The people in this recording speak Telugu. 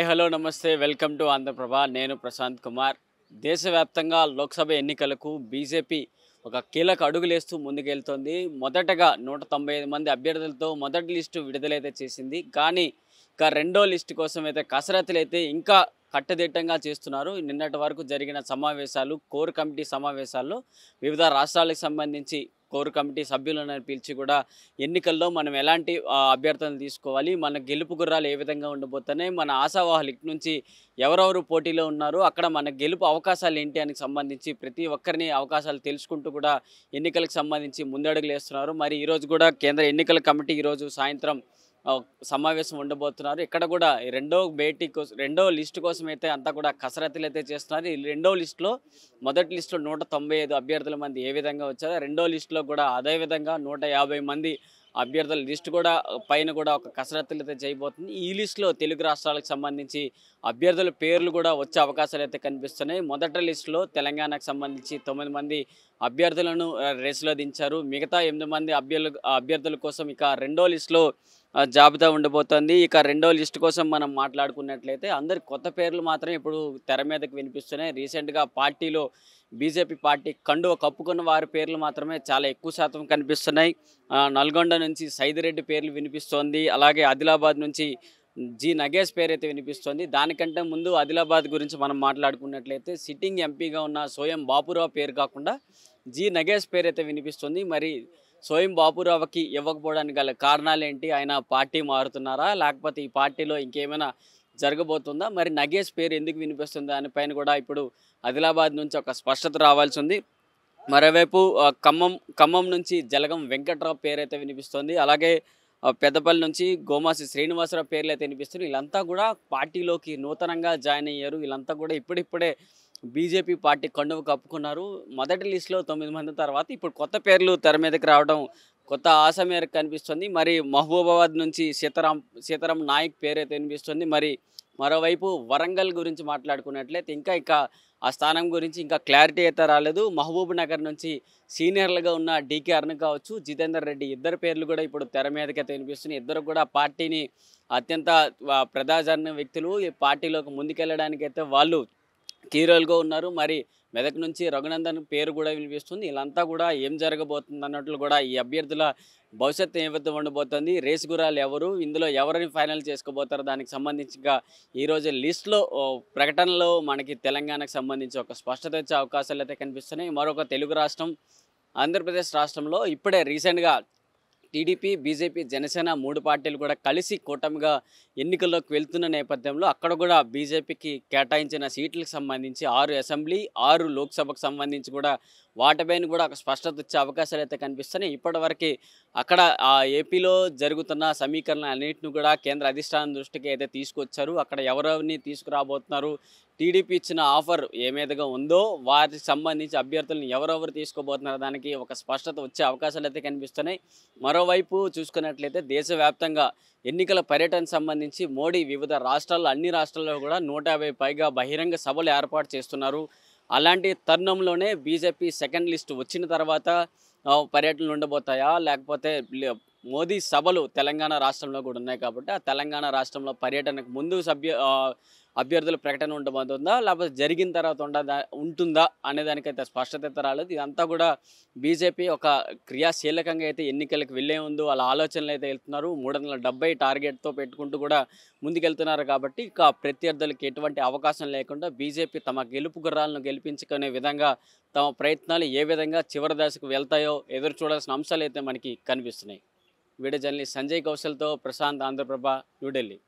హాయ్ హలో నమస్తే వెల్కమ్ టు ఆంధ్రప్రభ నేను ప్రశాంత్ కుమార్ దేశవ్యాప్తంగా లోక్సభ ఎన్నికలకు బీజేపీ ఒక కీలక అడుగులేస్తూ ముందుకెళ్తోంది మొదటగా నూట తొంభై ఐదు మంది అభ్యర్థులతో మొదటి లిస్టు విడుదలైతే చేసింది కానీ ఇక రెండో లిస్టు కోసం అయితే కసరత్తులు అయితే ఇంకా కట్టదిట్టంగా చేస్తున్నారు నిన్నటి వరకు జరిగిన సమావేశాలు కోర్ కమిటీ సమావేశాల్లో వివిధ రాష్ట్రాలకు సంబంధించి కోర్ కమిటీ సభ్యులను పిలిచి కూడా ఎన్నికల్లో మనం ఎలాంటి అభ్యర్థులను తీసుకోవాలి మన గెలుపు గుర్రాలు ఏ విధంగా ఉండబోతున్నాయి మన ఆశావాహాలు ఇటు నుంచి ఎవరెవరు పోటీలో ఉన్నారు అక్కడ మన గెలుపు అవకాశాలు ఏంటి అని సంబంధించి ప్రతి ఒక్కరిని అవకాశాలు తెలుసుకుంటూ కూడా ఎన్నికలకు సంబంధించి ముందడుగులు వేస్తున్నారు మరి ఈరోజు కూడా కేంద్ర ఎన్నికల కమిటీ ఈరోజు సాయంత్రం సమావేశం ఉండబోతున్నారు ఇక్కడ కూడా రెండో భేటీ కోసం రెండో లిస్ట్ కోసం అయితే అంతా కూడా కసరత్తులు అయితే చేస్తున్నారు ఈ రెండో లిస్టులో మొదటి లిస్టులో నూట తొంభై ఐదు అభ్యర్థుల మంది ఏ విధంగా వచ్చారో రెండో లిస్టులో కూడా అదేవిధంగా నూట యాభై మంది అభ్యర్థుల లిస్ట్ కూడా పైన కూడా ఒక కసరత్తులు అయితే చేయబోతుంది ఈ లిస్టులో తెలుగు రాష్ట్రాలకు సంబంధించి అభ్యర్థుల పేర్లు కూడా వచ్చే అవకాశాలు అయితే కనిపిస్తున్నాయి మొదట లిస్టులో తెలంగాణకు సంబంధించి తొమ్మిది మంది అభ్యర్థులను రేసులో దించారు మిగతా ఎనిమిది మంది అభ్యర్థు అభ్యర్థుల కోసం ఇక రెండో లిస్టులో జాబితా ఉండబోతోంది ఇక రెండో లిస్ట్ కోసం మనం మాట్లాడుకున్నట్లయితే అందరి కొత్త పేర్లు మాత్రం ఇప్పుడు తెర మీదకి వినిపిస్తున్నాయి రీసెంట్గా పార్టీలో బీజేపీ పార్టీ కండువ కప్పుకున్న వారి పేర్లు మాత్రమే చాలా ఎక్కువ శాతం కనిపిస్తున్నాయి నల్గొండ నుంచి సైదిరెడ్డి పేర్లు వినిపిస్తోంది అలాగే ఆదిలాబాద్ నుంచి జి నగేష్ పేరైతే వినిపిస్తోంది దానికంటే ముందు ఆదిలాబాద్ గురించి మనం మాట్లాడుకున్నట్లయితే సిట్టింగ్ ఎంపీగా ఉన్న సోయం బాపురావు పేరు కాకుండా జి నగేష్ పేరైతే వినిపిస్తుంది మరి స్వయం బాపురావుకి ఇవ్వకపోవడానికి గల కారణాలు ఏంటి ఆయన పార్టీ మారుతున్నారా లేకపోతే ఈ పార్టీలో ఇంకేమైనా జరగబోతుందా మరి నగేష్ పేరు ఎందుకు వినిపిస్తుంది దానిపైన కూడా ఇప్పుడు ఆదిలాబాద్ నుంచి ఒక స్పష్టత రావాల్సి ఉంది మరోవైపు ఖమ్మం ఖమ్మం నుంచి జలగం వెంకట్రావు పేరైతే వినిపిస్తోంది అలాగే పెద్దపల్లి నుంచి గోమాసి శ్రీనివాసరావు పేర్లు అయితే వినిపిస్తుంది వీళ్ళంతా కూడా పార్టీలోకి నూతనంగా జాయిన్ అయ్యారు వీళ్ళంతా కూడా ఇప్పుడిప్పుడే బీజేపీ పార్టీ కండువు కప్పుకున్నారు మొదటి లిస్టులో తొమ్మిది మంది తర్వాత ఇప్పుడు కొత్త పేర్లు తెర మీదకి రావడం కొత్త ఆశ మేరకు కనిపిస్తుంది మరి మహబూబాబాద్ నుంచి సీతారాం సీతారాం నాయక్ పేరైతే వినిపిస్తుంది మరి మరోవైపు వరంగల్ గురించి మాట్లాడుకున్నట్లయితే ఇంకా ఇక ఆ స్థానం గురించి ఇంకా క్లారిటీ అయితే రాలేదు మహబూబ్ నగర్ నుంచి సీనియర్లుగా ఉన్న డీకే అరుణ్ కావచ్చు జితేందర్ రెడ్డి ఇద్దరు పేర్లు కూడా ఇప్పుడు తెర మీదకైతే వినిపిస్తున్నాయి ఇద్దరు కూడా పార్టీని అత్యంత ప్రజాదరణ వ్యక్తులు ఈ పార్టీలోకి ముందుకెళ్ళడానికైతే వాళ్ళు కీరోలుగా ఉన్నారు మరి మెదక్ నుంచి రఘునందన్ పేరు కూడా వినిపిస్తుంది వీళ్ళంతా కూడా ఏం జరగబోతుంది అన్నట్లు కూడా ఈ అభ్యర్థుల భవిష్యత్తు ఏవిధంగా ఉండబోతుంది రేసు గురాలు ఎవరు ఇందులో ఎవరిని ఫైనల్ చేసుకోబోతారో దానికి సంబంధించిగా ఈరోజు లిస్ట్లో ప్రకటనలో మనకి తెలంగాణకు సంబంధించి ఒక స్పష్టత వచ్చే అవకాశాలు అయితే కనిపిస్తున్నాయి మరొక తెలుగు రాష్ట్రం ఆంధ్రప్రదేశ్ రాష్ట్రంలో ఇప్పుడే రీసెంట్గా టీడీపీ బీజేపీ జనసేన మూడు పార్టీలు కూడా కలిసి కూటమిగా ఎన్నికల్లోకి వెళ్తున్న నేపథ్యంలో అక్కడ కూడా బీజేపీకి కేటాయించిన సీట్లకు సంబంధించి ఆరు అసెంబ్లీ ఆరు లోక్సభకు సంబంధించి కూడా వాటిపైన కూడా ఒక స్పష్టత వచ్చే అవకాశాలు అయితే కనిపిస్తున్నాయి ఇప్పటివరకు అక్కడ ఆ ఏపీలో జరుగుతున్న సమీకరణ అన్నింటినీ కూడా కేంద్ర అధిష్టానం దృష్టికి అయితే తీసుకొచ్చారు అక్కడ ఎవరెవరిని తీసుకురాబోతున్నారు టీడీపీ ఇచ్చిన ఆఫర్ ఏమేదిగా ఉందో వారికి సంబంధించి అభ్యర్థులను ఎవరెవరు తీసుకోబోతున్నారు దానికి ఒక స్పష్టత వచ్చే అవకాశాలు అయితే కనిపిస్తున్నాయి మరోవైపు చూసుకున్నట్లయితే దేశవ్యాప్తంగా ఎన్నికల పర్యటన సంబంధించి మోడీ వివిధ రాష్ట్రాల్లో అన్ని రాష్ట్రాల్లో కూడా నూట పైగా బహిరంగ సభలు ఏర్పాటు చేస్తున్నారు అలాంటి తరుణంలోనే బీజేపీ సెకండ్ లిస్ట్ వచ్చిన తర్వాత పర్యటనలు ఉండబోతాయా లేకపోతే మోదీ సభలు తెలంగాణ రాష్ట్రంలో కూడా ఉన్నాయి కాబట్టి ఆ తెలంగాణ రాష్ట్రంలో పర్యటనకు ముందు సభ్య అభ్యర్థుల ప్రకటన ఉండబోతుందా లేకపోతే జరిగిన తర్వాత ఉండదా ఉంటుందా అనే దానికైతే స్పష్టత అయితే రాలేదు ఇదంతా కూడా బీజేపీ ఒక క్రియాశీలకంగా అయితే ఎన్నికలకు వెళ్ళే ఉందో వాళ్ళ ఆలోచనలు అయితే వెళ్తున్నారు మూడు వందల డెబ్బై టార్గెట్తో పెట్టుకుంటూ కూడా ముందుకెళ్తున్నారు కాబట్టి ఇక ప్రత్యర్థులకు ఎటువంటి అవకాశం లేకుండా బీజేపీ తమ గెలుపు గుర్రాలను గెలిపించుకునే విధంగా తమ ప్రయత్నాలు ఏ విధంగా చివరి దశకు వెళ్తాయో ఎదురు చూడాల్సిన అంశాలు అయితే మనకి కనిపిస్తున్నాయి వీడియో సంజయ్ కౌశల్తో ప్రశాంత్ ఆంధ్రప్రభ న్యూఢిల్లీ